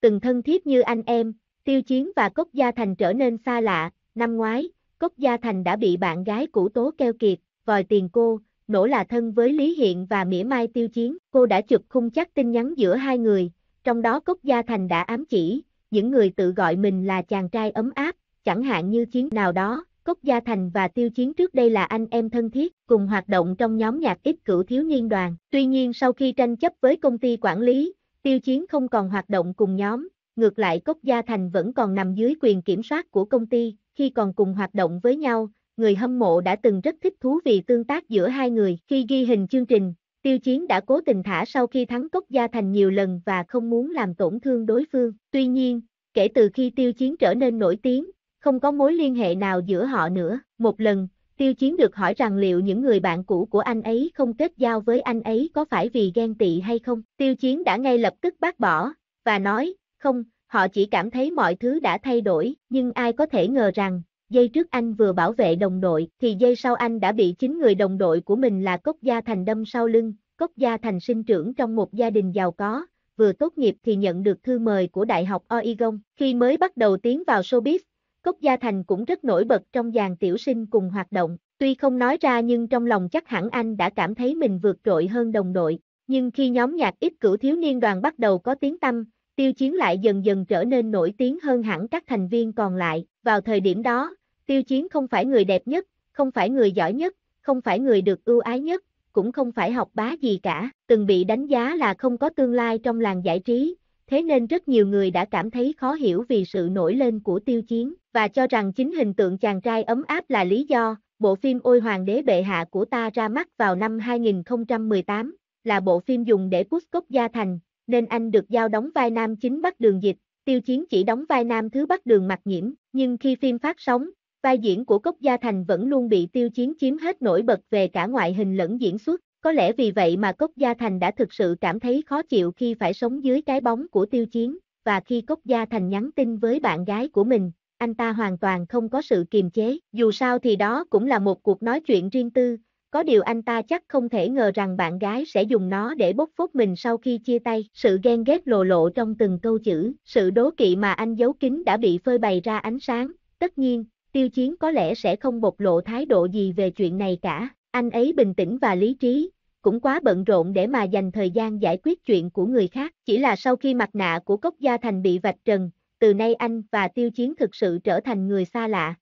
từng thân thiết như anh em, tiêu chiến và Cốc Gia Thành trở nên xa lạ, năm ngoái, Cốc Gia Thành đã bị bạn gái cũ tố keo kiệt, vòi tiền cô, nổ là thân với Lý Hiện và mỉa mai tiêu chiến, cô đã chụp khung chắc tin nhắn giữa hai người, trong đó Cốc Gia Thành đã ám chỉ, những người tự gọi mình là chàng trai ấm áp, chẳng hạn như chiến nào đó, Cốc Gia Thành và Tiêu Chiến trước đây là anh em thân thiết, cùng hoạt động trong nhóm nhạc ít cửu thiếu niên đoàn. Tuy nhiên sau khi tranh chấp với công ty quản lý, Tiêu Chiến không còn hoạt động cùng nhóm, ngược lại Cốc Gia Thành vẫn còn nằm dưới quyền kiểm soát của công ty, khi còn cùng hoạt động với nhau, người hâm mộ đã từng rất thích thú vì tương tác giữa hai người. Khi ghi hình chương trình, Tiêu Chiến đã cố tình thả sau khi thắng Cốc Gia Thành nhiều lần và không muốn làm tổn thương đối phương. Tuy nhiên, kể từ khi Tiêu Chiến trở nên nổi tiếng, không có mối liên hệ nào giữa họ nữa. Một lần, Tiêu Chiến được hỏi rằng liệu những người bạn cũ của anh ấy không kết giao với anh ấy có phải vì ghen tị hay không. Tiêu Chiến đã ngay lập tức bác bỏ, và nói, không, họ chỉ cảm thấy mọi thứ đã thay đổi, nhưng ai có thể ngờ rằng, giây trước anh vừa bảo vệ đồng đội, thì giây sau anh đã bị chính người đồng đội của mình là Cốc Gia Thành đâm sau lưng, Cốc Gia Thành sinh trưởng trong một gia đình giàu có, vừa tốt nghiệp thì nhận được thư mời của Đại học Oregon. Khi mới bắt đầu tiến vào showbiz, Cốc Gia Thành cũng rất nổi bật trong dàn tiểu sinh cùng hoạt động, tuy không nói ra nhưng trong lòng chắc hẳn anh đã cảm thấy mình vượt trội hơn đồng đội, nhưng khi nhóm nhạc ít cửu thiếu niên đoàn bắt đầu có tiếng tâm, Tiêu Chiến lại dần dần trở nên nổi tiếng hơn hẳn các thành viên còn lại, vào thời điểm đó, Tiêu Chiến không phải người đẹp nhất, không phải người giỏi nhất, không phải người được ưu ái nhất, cũng không phải học bá gì cả, từng bị đánh giá là không có tương lai trong làng giải trí, thế nên rất nhiều người đã cảm thấy khó hiểu vì sự nổi lên của tiêu chiến, và cho rằng chính hình tượng chàng trai ấm áp là lý do, bộ phim Ôi Hoàng đế bệ hạ của ta ra mắt vào năm 2018, là bộ phim dùng để Puskov gia thành, nên anh được giao đóng vai nam chính Bắc Đường Dịch, tiêu chiến chỉ đóng vai nam thứ Bắc Đường Mặc Nhiễm, nhưng khi phim phát sóng, vai diễn của Cốc Gia Thành vẫn luôn bị tiêu chiến chiếm hết nổi bật về cả ngoại hình lẫn diễn xuất, có lẽ vì vậy mà Cốc Gia Thành đã thực sự cảm thấy khó chịu khi phải sống dưới cái bóng của tiêu chiến, và khi Cốc Gia Thành nhắn tin với bạn gái của mình, anh ta hoàn toàn không có sự kiềm chế. Dù sao thì đó cũng là một cuộc nói chuyện riêng tư, có điều anh ta chắc không thể ngờ rằng bạn gái sẽ dùng nó để bốc phốt mình sau khi chia tay. Sự ghen ghét lộ lộ trong từng câu chữ, sự đố kỵ mà anh giấu kín đã bị phơi bày ra ánh sáng. Tất nhiên, tiêu chiến có lẽ sẽ không bộc lộ thái độ gì về chuyện này cả. Anh ấy bình tĩnh và lý trí, cũng quá bận rộn để mà dành thời gian giải quyết chuyện của người khác. Chỉ là sau khi mặt nạ của Cốc Gia Thành bị vạch trần, từ nay anh và Tiêu Chiến thực sự trở thành người xa lạ.